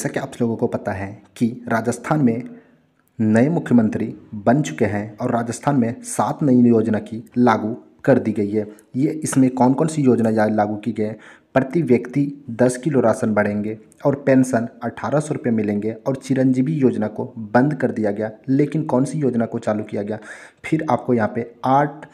जैसा कि आप लोगों को पता है कि राजस्थान में नए मुख्यमंत्री बन चुके हैं और राजस्थान में सात नई योजना की लागू कर दी गई है ये इसमें कौन कौन सी योजना लागू की गई है प्रति व्यक्ति 10 किलो राशन बढ़ेंगे और पेंशन अठारह सौ रुपये मिलेंगे और चिरंजीवी योजना को बंद कर दिया गया लेकिन कौन सी योजना को चालू किया गया फिर आपको यहाँ पे आठ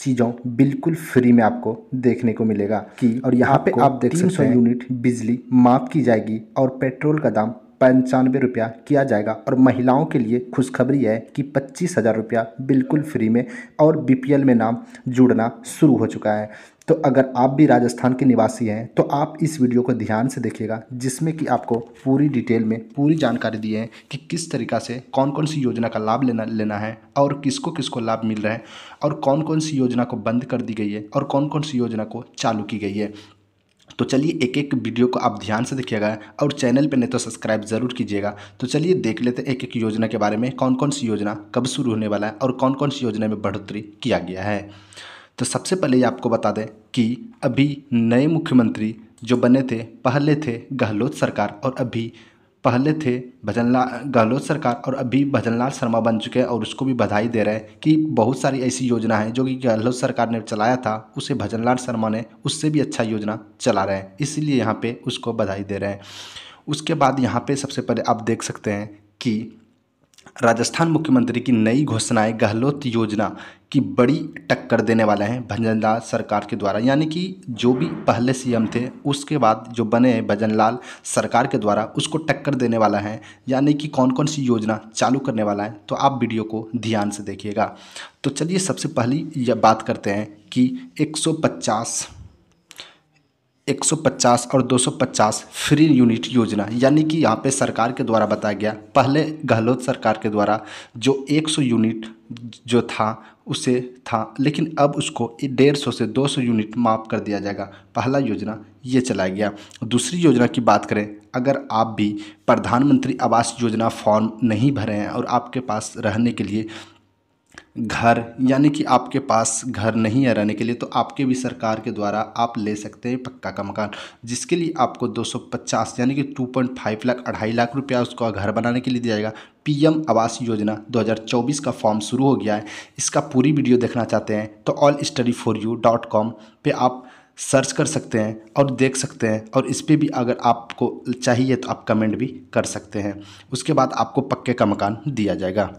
चीज़ों बिल्कुल फ्री में आपको देखने को मिलेगा कि और यहाँ पे आप देख सकते हैं यूनिट बिजली माफ की जाएगी और पेट्रोल का दाम पंचानवे रुपया किया जाएगा और महिलाओं के लिए खुशखबरी है कि पच्चीस हज़ार रुपया बिल्कुल फ्री में और बीपीएल में नाम जुड़ना शुरू हो चुका है तो अगर आप भी राजस्थान के निवासी हैं तो आप इस वीडियो को ध्यान से देखिएगा जिसमें कि आपको पूरी डिटेल में पूरी जानकारी दी है कि किस तरीका से कौन कौन सी योजना का लाभ लेना लेना है और किसको किसको लाभ मिल रहा है और कौन कौन सी योजना को बंद कर दी गई है और कौन कौन सी योजना को चालू की गई है तो चलिए एक एक वीडियो को आप ध्यान से देखिएगा और चैनल पर नहीं तो सब्सक्राइब ज़रूर कीजिएगा तो चलिए देख लेते हैं एक एक योजना के बारे में कौन कौन सी योजना कब शुरू होने वाला है और कौन कौन सी योजना में बढ़ोतरी किया गया है तो सबसे पहले ये आपको बता दें कि अभी नए मुख्यमंत्री जो बने थे पहले थे गहलोत सरकार और अभी पहले थे भजनलाल गहलोत सरकार और अभी भजनलाल शर्मा बन चुके हैं और उसको भी बधाई दे रहे हैं कि बहुत सारी ऐसी योजना है जो कि गहलोत सरकार ने चलाया था उसे भजनलाल शर्मा ने उससे भी अच्छा योजना चला रहे हैं इसीलिए यहाँ पे उसको बधाई दे रहे हैं उसके बाद यहाँ पे सबसे पहले आप देख सकते हैं कि राजस्थान मुख्यमंत्री की नई घोषणाएं गहलोत योजना की बड़ी टक्कर देने वाले हैं भजन लाल सरकार के द्वारा यानी कि जो भी पहले सीएम थे उसके बाद जो बने हैं भजन लाल सरकार के द्वारा उसको टक्कर देने वाला है यानी कि कौन कौन सी योजना चालू करने वाला है तो आप वीडियो को ध्यान से देखिएगा तो चलिए सबसे पहली यह बात करते हैं कि 150 150 और 250 फ्री यूनिट योजना यानी कि यहाँ पे सरकार के द्वारा बताया गया पहले गहलोत सरकार के द्वारा जो 100 यूनिट जो था उसे था लेकिन अब उसको 150 से 200 यूनिट माफ़ कर दिया जाएगा पहला योजना ये चलाया गया दूसरी योजना की बात करें अगर आप भी प्रधानमंत्री आवास योजना फॉर्म नहीं भरे हैं और आपके पास रहने के लिए घर यानी कि आपके पास घर नहीं है रहने के लिए तो आपके भी सरकार के द्वारा आप ले सकते हैं पक्का का मकान जिसके लिए आपको 250 यानी कि 2.5 लाख अढ़ाई लाख रुपया उसका घर बनाने के लिए दिया जाएगा पीएम आवास योजना 2024 का फॉर्म शुरू हो गया है इसका पूरी वीडियो देखना चाहते हैं तो all study for you dot com पर आप सर्च कर सकते हैं और देख सकते हैं और इस पर भी अगर आपको चाहिए तो आप कमेंट भी कर सकते हैं उसके बाद आपको पक्के का मकान दिया जाएगा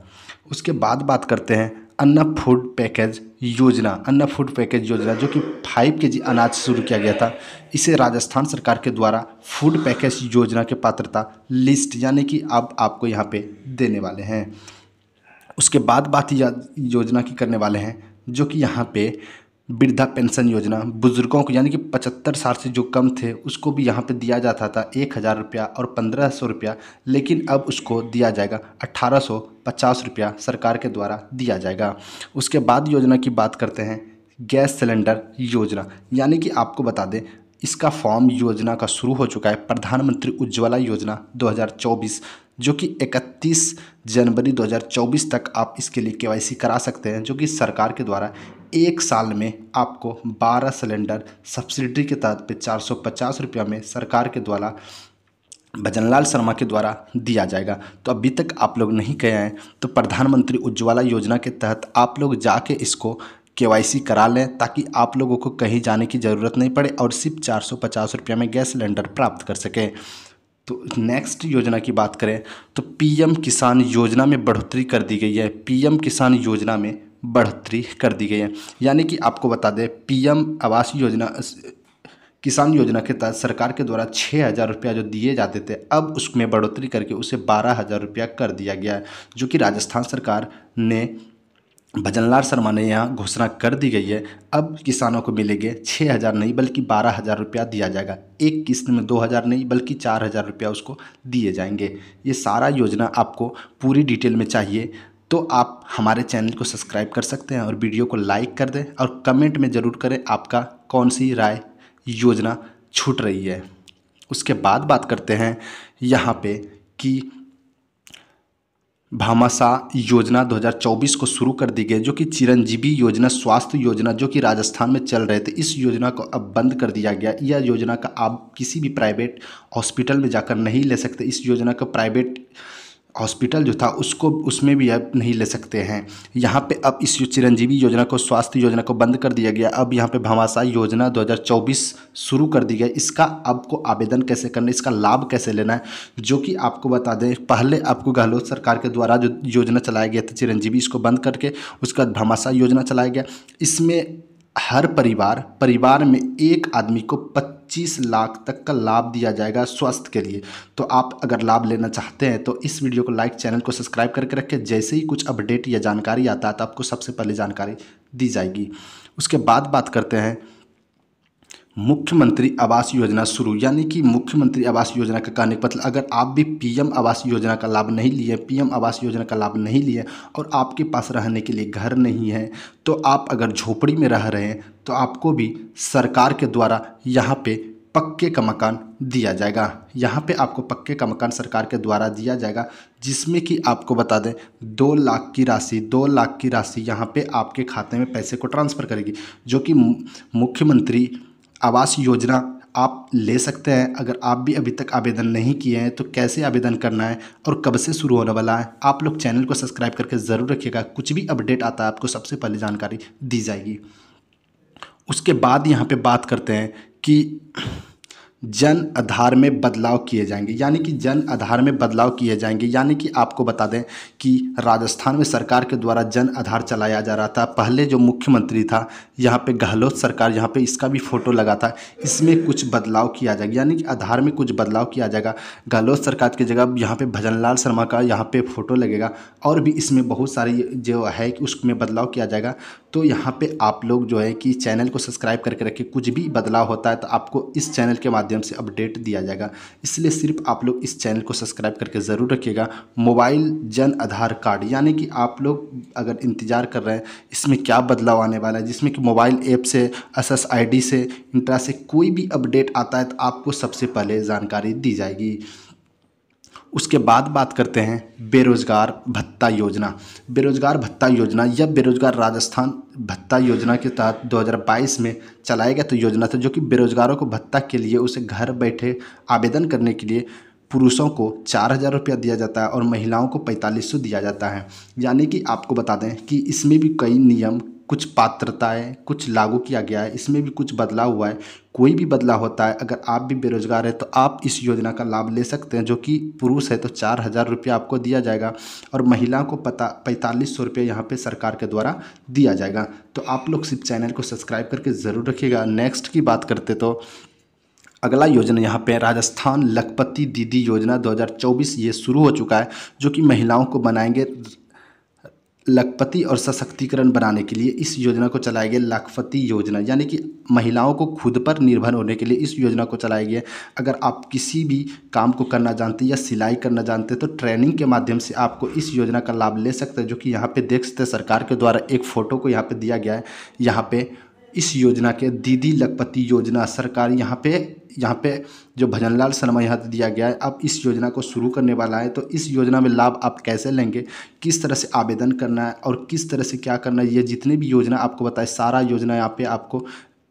उसके बाद बात करते हैं अन्ना फूड पैकेज योजना अन्ना फूड पैकेज योजना जो कि फाइव के जी अनाज शुरू किया गया था इसे राजस्थान सरकार के द्वारा फूड पैकेज योजना के पात्रता लिस्ट यानी कि अब आप आपको यहाँ पे देने वाले हैं उसके बाद बात योजना की करने वाले हैं जो कि यहाँ पे वृद्धा पेंशन योजना बुज़ुर्गों को यानी कि पचहत्तर साल से जो कम थे उसको भी यहाँ पे दिया जाता था एक हज़ार रुपया और पंद्रह सौ रुपया लेकिन अब उसको दिया जाएगा अट्ठारह सौ पचास रुपया सरकार के द्वारा दिया जाएगा उसके बाद योजना की बात करते हैं गैस सिलेंडर योजना यानी कि आपको बता दें इसका फॉर्म योजना का शुरू हो चुका है प्रधानमंत्री उज्ज्वला योजना दो जो कि 31 जनवरी 2024 तक आप इसके लिए के करा सकते हैं जो कि सरकार के द्वारा एक साल में आपको 12 सिलेंडर सब्सिडी के तहत पे चार सौ में सरकार के द्वारा भजनलाल शर्मा के द्वारा दिया जाएगा तो अभी तक आप लोग नहीं गए हैं तो प्रधानमंत्री उज्ज्वला योजना के तहत आप लोग जाके इसको के करा लें ताकि आप लोगों को कहीं जाने की ज़रूरत नहीं पड़े और सिर्फ चार सौ में गैस सिलेंडर प्राप्त कर सकें तो नेक्स्ट योजना की बात करें तो पीएम किसान योजना में बढ़ोतरी कर दी गई है पीएम किसान योजना में बढ़ोतरी कर दी गई है यानी कि आपको बता दें पीएम आवास योजना किसान योजना के तहत सरकार के द्वारा छः हज़ार रुपया जो दिए जाते थे अब उसमें बढ़ोतरी करके उसे बारह हज़ार रुपया कर दिया गया है जो कि राजस्थान सरकार ने भजनलाल शर्मा ने यहाँ घोषणा कर दी गई है अब किसानों को मिलेंगे छः हज़ार नहीं बल्कि बारह हज़ार रुपया दिया जाएगा एक किस्त में दो हज़ार नहीं बल्कि चार हज़ार रुपया उसको दिए जाएंगे ये सारा योजना आपको पूरी डिटेल में चाहिए तो आप हमारे चैनल को सब्सक्राइब कर सकते हैं और वीडियो को लाइक कर दें और कमेंट में ज़रूर करें आपका कौन सी राय योजना छूट रही है उसके बाद बात करते हैं यहाँ पर कि भामाशा योजना 2024 को शुरू कर दी गई जो कि चिरंजीवी योजना स्वास्थ्य योजना जो कि राजस्थान में चल रहे थे इस योजना को अब बंद कर दिया गया यह योजना का आप किसी भी प्राइवेट हॉस्पिटल में जाकर नहीं ले सकते इस योजना का प्राइवेट हॉस्पिटल जो था उसको उसमें भी अब नहीं ले सकते हैं यहाँ पे अब इस चिरंजीवी योजना को स्वास्थ्य योजना को बंद कर दिया गया अब यहाँ पे भामाशाह योजना 2024 शुरू कर दी गई इसका आपको आवेदन कैसे करना है इसका लाभ कैसे लेना है जो कि आपको बता दें पहले आपको गहलोत सरकार के द्वारा जो योजना चलाया गया था चिरंजीवी इसको बंद करके उसके बाद भामाशाह योजना चलाया गया इसमें हर परिवार परिवार में एक आदमी को 25 लाख तक का लाभ दिया जाएगा स्वास्थ्य के लिए तो आप अगर लाभ लेना चाहते हैं तो इस वीडियो को लाइक चैनल को सब्सक्राइब करके रखें जैसे ही कुछ अपडेट या जानकारी आता है तो आपको सबसे पहले जानकारी दी जाएगी उसके बाद बात करते हैं मुख्यमंत्री आवास योजना शुरू यानी कि मुख्यमंत्री आवास योजना का कहने का मतलब अगर आप भी पीएम आवास योजना का लाभ नहीं लिए पीएम आवास योजना का लाभ नहीं लिए और आपके पास रहने के लिए घर नहीं है तो आप अगर झोपड़ी में रह रहे हैं तो आपको भी सरकार के द्वारा यहाँ पे पक्के का मकान दिया जाएगा यहाँ पे आपको पक्के का मकान सरकार के द्वारा दिया जाएगा जिसमें कि आपको बता दें दो लाख की राशि दो लाख की राशि यहाँ पे आपके खाते में पैसे को ट्रांसफ़र करेगी जो कि मुख्यमंत्री आवास योजना आप ले सकते हैं अगर आप भी अभी तक आवेदन नहीं किए हैं तो कैसे आवेदन करना है और कब से शुरू होने वाला है आप लोग चैनल को सब्सक्राइब करके ज़रूर रखिएगा कुछ भी अपडेट आता है आपको सबसे पहले जानकारी दी जाएगी उसके बाद यहाँ पे बात करते हैं कि जन आधार में बदलाव किए जाएंगे यानी कि जन आधार में बदलाव किए जाएंगे यानी कि आपको बता दें कि राजस्थान में सरकार के द्वारा जन आधार चलाया जा रहा था पहले जो मुख्यमंत्री था यहाँ पे गहलोत सरकार यहाँ पे इसका भी फोटो लगा था इसमें कुछ बदलाव किया जाएगा यानी कि आधार में कुछ बदलाव किया जाएगा गहलोत सरकार की जगह यहाँ पर भजन शर्मा का यहाँ पर फोटो लगेगा और भी इसमें बहुत सारी जो है कि उसमें बदलाव किया जाएगा तो यहाँ पर आप लोग जो है कि चैनल को सब्सक्राइब करके रखें कुछ भी बदलाव होता है तो आपको इस चैनल के माध्यम माध्यम से अपडेट दिया जाएगा इसलिए सिर्फ आप लोग इस चैनल को सब्सक्राइब करके ज़रूर रखिएगा मोबाइल जन आधार कार्ड यानी कि आप लोग अगर इंतज़ार कर रहे हैं इसमें क्या बदलाव आने वाला है जिसमें कि मोबाइल ऐप से एस एस आई डी से इंट्रा से कोई भी अपडेट आता है तो आपको सबसे पहले जानकारी दी जाएगी उसके बाद बात करते हैं बेरोज़गार भत्ता योजना बेरोज़गार भत्ता योजना या बेरोज़गार राजस्थान भत्ता योजना के तहत 2022 में चलाया गया तो योजना था जो कि बेरोज़गारों को भत्ता के लिए उसे घर बैठे आवेदन करने के लिए पुरुषों को चार हज़ार रुपया दिया जाता है और महिलाओं को पैंतालीस सौ दिया जाता है यानी कि आपको बता दें कि इसमें भी कई नियम कुछ पात्रताएँ कुछ लागू किया गया है इसमें भी कुछ बदलाव हुआ है कोई भी बदलाव होता है अगर आप भी बेरोजगार हैं तो आप इस योजना का लाभ ले सकते हैं जो कि पुरुष है तो चार हज़ार रुपये आपको दिया जाएगा और महिला को पता पैंतालीस सौ रुपये यहाँ पर सरकार के द्वारा दिया जाएगा तो आप लोग सिर्फ चैनल को सब्सक्राइब करके ज़रूर रखिएगा नेक्स्ट की बात करते तो अगला योजना यहाँ पे राजस्थान लखपति दीदी योजना 2024 ये शुरू हो चुका है जो कि महिलाओं को बनाएंगे लखपति और सशक्तिकरण बनाने के लिए इस योजना को चलाया गया लखपति योजना यानी कि महिलाओं को खुद पर निर्भर होने के लिए इस योजना को चलाया गया अगर आप किसी भी काम को करना जानते हैं या सिलाई करना जानते हैं तो ट्रेनिंग के माध्यम से आपको इस योजना का लाभ ले सकते हैं जो कि यहाँ पे देख सकते हैं सरकार के द्वारा एक फ़ोटो को यहाँ पे दिया गया है यहाँ पर इस योजना के दीदी लखपति योजना सरकार यहाँ पे यहाँ पे जो भजन लाल शर्मा यहाँ दिया गया है अब इस योजना को शुरू करने वाला है तो इस योजना में लाभ आप कैसे लेंगे किस तरह से आवेदन करना है और किस तरह से क्या करना है ये जितनी भी योजना आपको बताए सारा योजना यहाँ पे आपको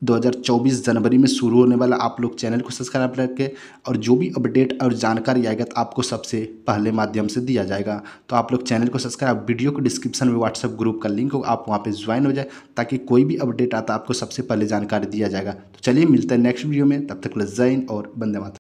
2024 जनवरी में शुरू होने वाला आप लोग चैनल को सब्सक्राइब करके और जो भी अपडेट और जानकारी आएगा तो आपको सबसे पहले माध्यम से दिया जाएगा तो आप लोग चैनल को सब्सक्राइब वीडियो को डिस्क्रिप्शन में व्हाट्सअप ग्रुप का लिंक हो आप वहाँ पर ज्वाइन हो जाए ताकि कोई भी अपडेट आता आपको सबसे पहले जानकारी दिया जाएगा तो चलिए मिलते हैं नेक्स्ट वीडियो में तब तक जैन और बंदे माता